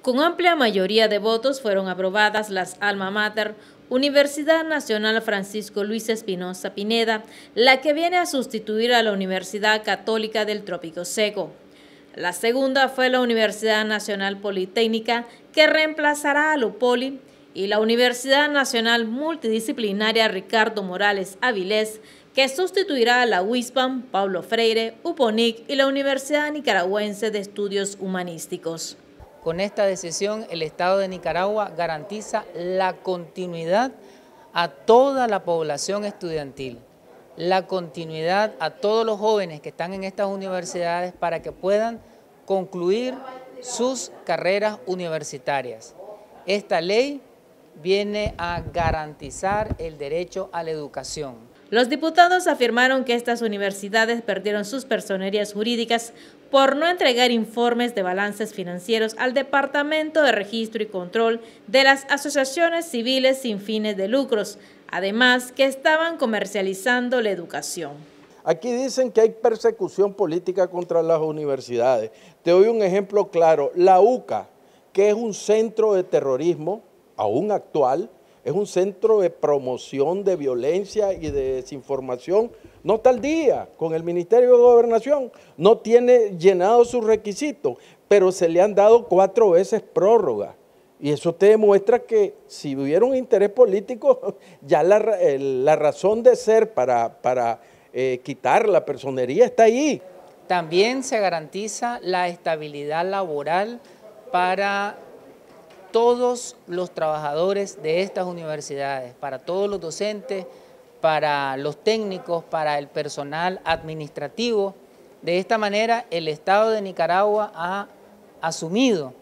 Con amplia mayoría de votos fueron aprobadas las alma mater Universidad Nacional Francisco Luis Espinosa Pineda, la que viene a sustituir a la Universidad Católica del Trópico Seco. La segunda fue la Universidad Nacional Politécnica, que reemplazará a Lupoli, y la Universidad Nacional Multidisciplinaria Ricardo Morales Avilés, que sustituirá a la WISPAM, Pablo Freire, UPONIC y la Universidad Nicaragüense de Estudios Humanísticos. Con esta decisión, el Estado de Nicaragua garantiza la continuidad a toda la población estudiantil, la continuidad a todos los jóvenes que están en estas universidades para que puedan concluir sus carreras universitarias. Esta ley viene a garantizar el derecho a la educación. Los diputados afirmaron que estas universidades perdieron sus personerías jurídicas por no entregar informes de balances financieros al Departamento de Registro y Control de las asociaciones civiles sin fines de lucros, además que estaban comercializando la educación. Aquí dicen que hay persecución política contra las universidades. Te doy un ejemplo claro, la UCA, que es un centro de terrorismo, aún actual, es un centro de promoción de violencia y de desinformación. No está al día con el Ministerio de Gobernación, no tiene llenado sus requisitos, pero se le han dado cuatro veces prórroga. Y eso te demuestra que si hubiera un interés político, ya la, razón de ser para, eh, quitar la personería está ahí. También se garantiza la estabilidad laboral para todos los trabajadores de estas universidades, para todos los docentes, para los técnicos, para el personal administrativo. De esta manera el Estado de Nicaragua ha asumido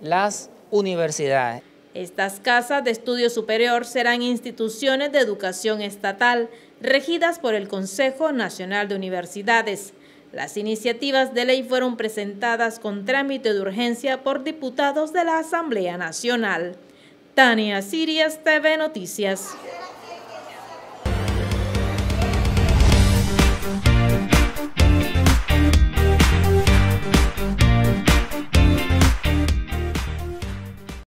las universidades. Estas casas de estudio superior serán instituciones de educación estatal regidas por el Consejo Nacional de Universidades las iniciativas de ley fueron presentadas con trámite de urgencia por diputados de la Asamblea Nacional. Tania Sirias, TV Noticias.